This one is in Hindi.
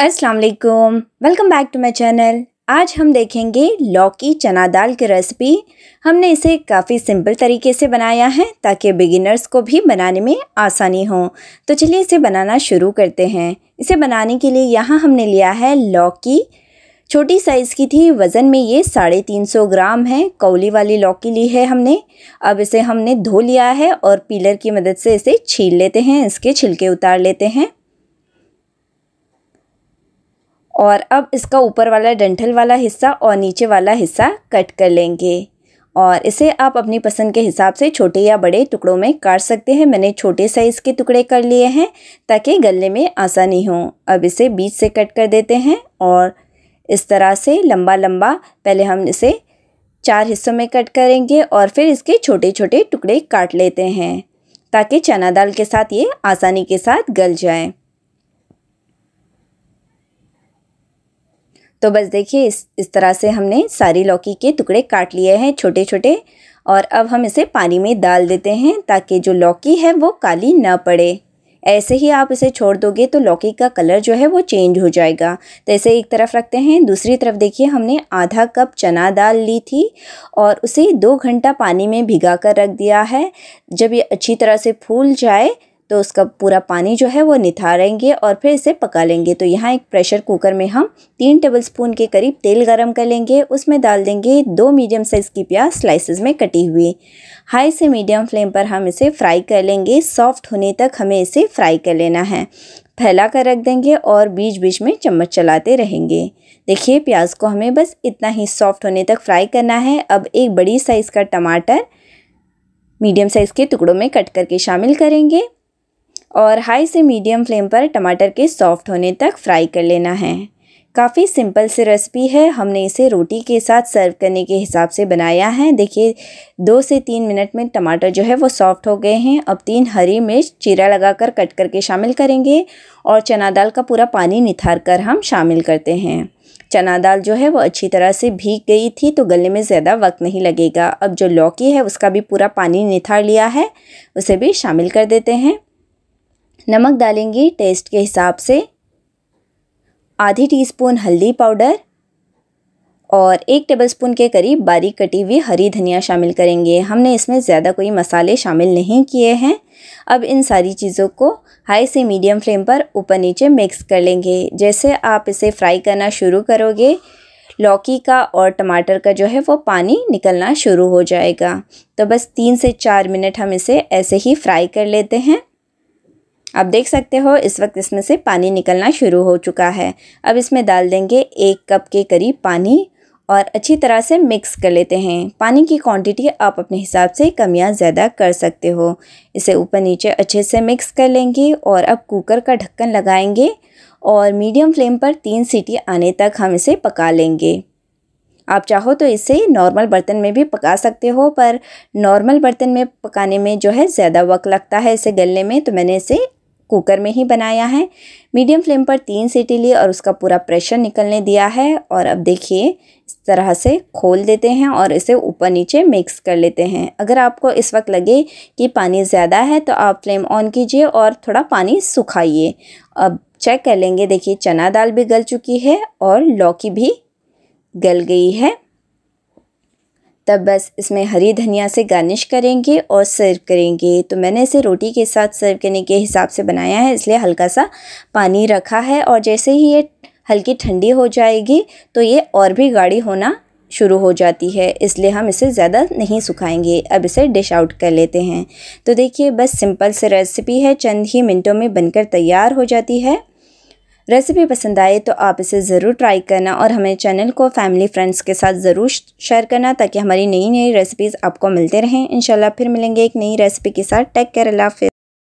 अस्सलाम वालेकुम welcome back to my channel आज हम देखेंगे लौकी चना दाल की रेसिपी हमने इसे काफ़ी सिंपल तरीके से बनाया है ताकि बिगिनर्स को भी बनाने में आसानी हो तो चलिए इसे बनाना शुरू करते हैं इसे बनाने के लिए यहाँ हमने लिया है लौकी छोटी साइज़ की थी वज़न में ये साढ़े तीन सौ ग्राम है कौली वाली लौकी ली है हमने अब इसे हमने धो लिया है और पीलर की मदद से इसे छील लेते हैं इसके छिलके उतार लेते हैं और अब इसका ऊपर वाला डंठल वाला हिस्सा और नीचे वाला हिस्सा कट कर लेंगे और इसे आप अपनी पसंद के हिसाब से छोटे या बड़े टुकड़ों में काट सकते हैं मैंने छोटे साइज़ के टुकड़े कर लिए हैं ताकि गले में आसानी हो अब इसे बीच से कट कर देते हैं और इस तरह से लंबा लंबा पहले हम इसे चार हिस्सों में कट करेंगे और फिर इसके छोटे छोटे टुकड़े काट लेते हैं ताकि चना दाल के साथ ये आसानी के साथ गल जाए तो बस देखिए इस इस तरह से हमने सारी लौकी के टुकड़े काट लिए हैं छोटे छोटे और अब हम इसे पानी में डाल देते हैं ताकि जो लौकी है वो काली ना पड़े ऐसे ही आप इसे छोड़ दोगे तो लौकी का कलर जो है वो चेंज हो जाएगा तो इसे एक तरफ रखते हैं दूसरी तरफ देखिए हमने आधा कप चना दाल ली थी और उसे दो घंटा पानी में भिगा कर रख दिया है जब ये अच्छी तरह से फूल जाए तो उसका पूरा पानी जो है वो निथारेंगे और फिर इसे पका लेंगे तो यहाँ एक प्रेशर कुकर में हम तीन टेबल स्पून के करीब तेल गरम कर लेंगे उसमें डाल देंगे दो मीडियम साइज़ की प्याज स्लाइसेस में कटी हुई हाई से मीडियम फ्लेम पर हम इसे फ्राई कर लेंगे सॉफ्ट होने तक हमें इसे फ्राई कर लेना है फैला कर रख देंगे और बीच बीच में चम्मच चलाते रहेंगे देखिए प्याज को हमें बस इतना ही सॉफ्ट होने तक फ्राई करना है अब एक बड़ी साइज़ का टमाटर मीडियम साइज़ के टुकड़ों में कट करके शामिल करेंगे और हाई से मीडियम फ्लेम पर टमाटर के सॉफ्ट होने तक फ्राई कर लेना है काफ़ी सिंपल सी रेसिपी है हमने इसे रोटी के साथ सर्व करने के हिसाब से बनाया है देखिए दो से तीन मिनट में टमाटर जो है वो सॉफ्ट हो गए हैं अब तीन हरी मिर्च चीरा लगाकर कट करके शामिल करेंगे और चना दाल का पूरा पानी निथार कर हम शामिल करते हैं चना दाल जो है वो अच्छी तरह से भीग गई थी तो गले में ज़्यादा वक्त नहीं लगेगा अब जो लौकी है उसका भी पूरा पानी निथार लिया है उसे भी शामिल कर देते हैं नमक डालेंगे टेस्ट के हिसाब से आधी टीस्पून हल्दी पाउडर और एक टेबलस्पून के करीब बारीक कटी हुई हरी धनिया शामिल करेंगे हमने इसमें ज़्यादा कोई मसाले शामिल नहीं किए हैं अब इन सारी चीज़ों को हाई से मीडियम फ्लेम पर ऊपर नीचे मिक्स कर लेंगे जैसे आप इसे फ्राई करना शुरू करोगे लौकी का और टमाटर का जो है वो पानी निकलना शुरू हो जाएगा तो बस तीन से चार मिनट हम इसे ऐसे ही फ्राई कर लेते हैं आप देख सकते हो इस वक्त इसमें से पानी निकलना शुरू हो चुका है अब इसमें डाल देंगे एक कप के करीब पानी और अच्छी तरह से मिक्स कर लेते हैं पानी की क्वांटिटी आप अपने हिसाब से कम या ज़्यादा कर सकते हो इसे ऊपर नीचे अच्छे से मिक्स कर लेंगे और अब कुकर का ढक्कन लगाएंगे और मीडियम फ्लेम पर तीन सीटी आने तक हम इसे पका लेंगे आप चाहो तो इसे नॉर्मल बर्तन में भी पका सकते हो पर नॉर्मल बर्तन में पकाने में जो है ज़्यादा वक्त लगता है इसे गलने में तो मैंने इसे कुकर में ही बनाया है मीडियम फ्लेम पर तीन सीटी लिए और उसका पूरा प्रेशर निकलने दिया है और अब देखिए इस तरह से खोल देते हैं और इसे ऊपर नीचे मिक्स कर लेते हैं अगर आपको इस वक्त लगे कि पानी ज़्यादा है तो आप फ्लेम ऑन कीजिए और थोड़ा पानी सुखाइए अब चेक कर लेंगे देखिए चना दाल भी गल चुकी है और लौकी भी गल गई है तब बस इसमें हरी धनिया से गार्निश करेंगे और सर्व करेंगे तो मैंने इसे रोटी के साथ सर्व करने के हिसाब से बनाया है इसलिए हल्का सा पानी रखा है और जैसे ही ये हल्की ठंडी हो जाएगी तो ये और भी गाढ़ी होना शुरू हो जाती है इसलिए हम इसे ज़्यादा नहीं सुखाएंगे अब इसे डिश आउट कर लेते हैं तो देखिए बस सिंपल से रेसिपी है चंद ही मिनटों में बनकर तैयार हो जाती है रेसिपी पसंद आए तो आप इसे ज़रूर ट्राई करना और हमें चैनल को फैमिली फ्रेंड्स के साथ ज़रूर शेयर करना ताकि हमारी नई नई रेसिपीज़ आपको मिलते रहें इंशाल्लाह फिर मिलेंगे एक नई रेसिपी के साथ टेक केयर अल्लाह